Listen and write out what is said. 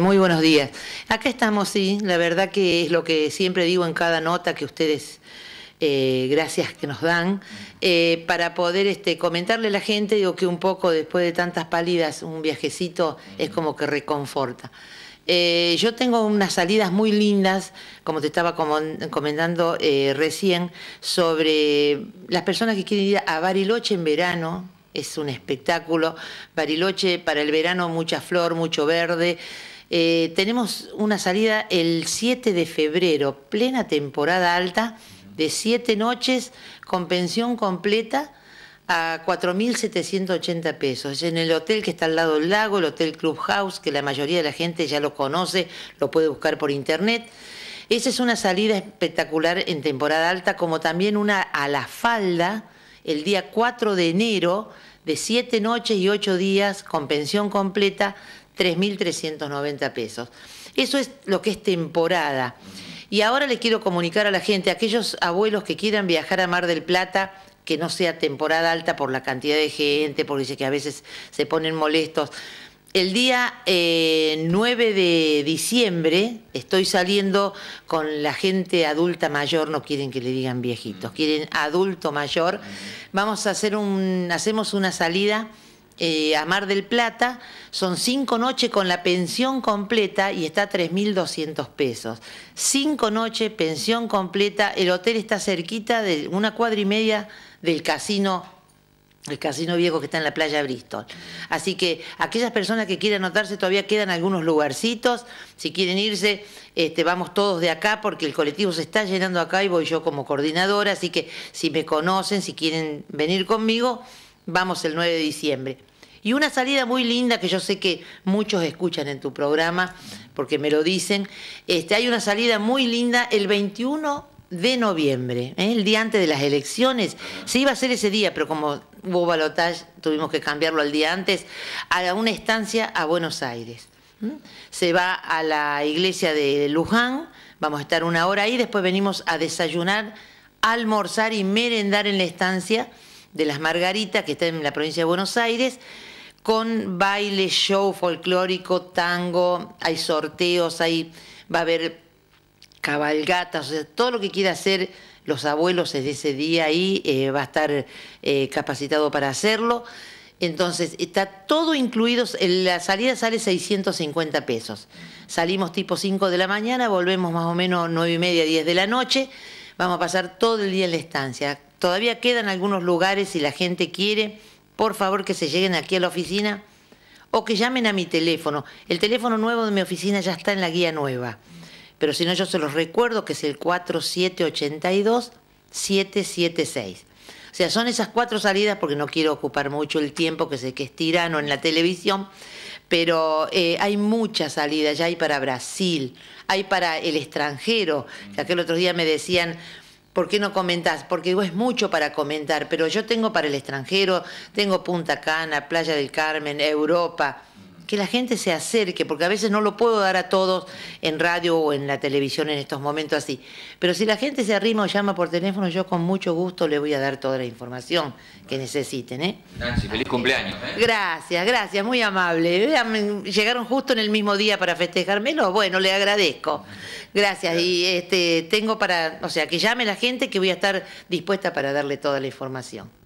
Muy buenos días. Acá estamos, sí, la verdad que es lo que siempre digo en cada nota que ustedes, eh, gracias que nos dan, eh, para poder este, comentarle a la gente, digo que un poco después de tantas pálidas, un viajecito es como que reconforta. Eh, yo tengo unas salidas muy lindas, como te estaba comentando recién, sobre las personas que quieren ir a Bariloche en verano, es un espectáculo. Bariloche para el verano, mucha flor, mucho verde. Eh, tenemos una salida el 7 de febrero, plena temporada alta, de 7 noches con pensión completa a 4.780 pesos. Es En el hotel que está al lado del lago, el Hotel Clubhouse, que la mayoría de la gente ya lo conoce, lo puede buscar por internet. Esa es una salida espectacular en temporada alta, como también una a la falda, el día 4 de enero, de 7 noches y 8 días, con pensión completa, 3.390 pesos. Eso es lo que es temporada. Y ahora le quiero comunicar a la gente, a aquellos abuelos que quieran viajar a Mar del Plata, que no sea temporada alta por la cantidad de gente, porque dice que a veces se ponen molestos. El día 9 eh, de diciembre estoy saliendo con la gente adulta mayor, no quieren que le digan viejitos, mm. quieren adulto mayor. Mm. Vamos a hacer un, hacemos una salida eh, a Mar del Plata, son cinco noches con la pensión completa y está a 3.200 pesos. Cinco noches, pensión completa, el hotel está cerquita de una cuadra y media del casino el casino viejo que está en la playa Bristol. Así que aquellas personas que quieran anotarse todavía quedan algunos lugarcitos. Si quieren irse, este, vamos todos de acá porque el colectivo se está llenando acá y voy yo como coordinadora. Así que si me conocen, si quieren venir conmigo, vamos el 9 de diciembre. Y una salida muy linda que yo sé que muchos escuchan en tu programa, porque me lo dicen. Este, hay una salida muy linda el 21 de noviembre, ¿eh? el día antes de las elecciones. Se iba a hacer ese día, pero como hubo balotaje, tuvimos que cambiarlo al día antes, a una estancia a Buenos Aires. Se va a la iglesia de Luján, vamos a estar una hora ahí, después venimos a desayunar, almorzar y merendar en la estancia de las Margaritas, que está en la provincia de Buenos Aires, con baile, show folclórico, tango, hay sorteos, hay, va a haber cabalgatas, todo lo que quiera hacer los abuelos desde ese día ahí eh, va a estar eh, capacitado para hacerlo. Entonces, está todo incluido, la salida sale 650 pesos. Salimos tipo 5 de la mañana, volvemos más o menos 9 y media, 10 de la noche, vamos a pasar todo el día en la estancia todavía quedan algunos lugares si la gente quiere, por favor que se lleguen aquí a la oficina o que llamen a mi teléfono. El teléfono nuevo de mi oficina ya está en la guía nueva, pero si no yo se los recuerdo que es el 4782-776. O sea, son esas cuatro salidas porque no quiero ocupar mucho el tiempo que sé que es tirano en la televisión, pero eh, hay muchas salidas, ya hay para Brasil, hay para el extranjero, que aquel otro día me decían, ¿Por qué no comentás? Porque digo, es mucho para comentar, pero yo tengo para el extranjero, tengo Punta Cana, Playa del Carmen, Europa que la gente se acerque, porque a veces no lo puedo dar a todos en radio o en la televisión en estos momentos así. Pero si la gente se arrima o llama por teléfono, yo con mucho gusto le voy a dar toda la información que necesiten. ¿eh? Nancy, feliz cumpleaños. ¿eh? Gracias, gracias, muy amable. Llegaron justo en el mismo día para festejármelo, bueno, le agradezco. Gracias, y este, tengo para, o sea, que llame la gente que voy a estar dispuesta para darle toda la información.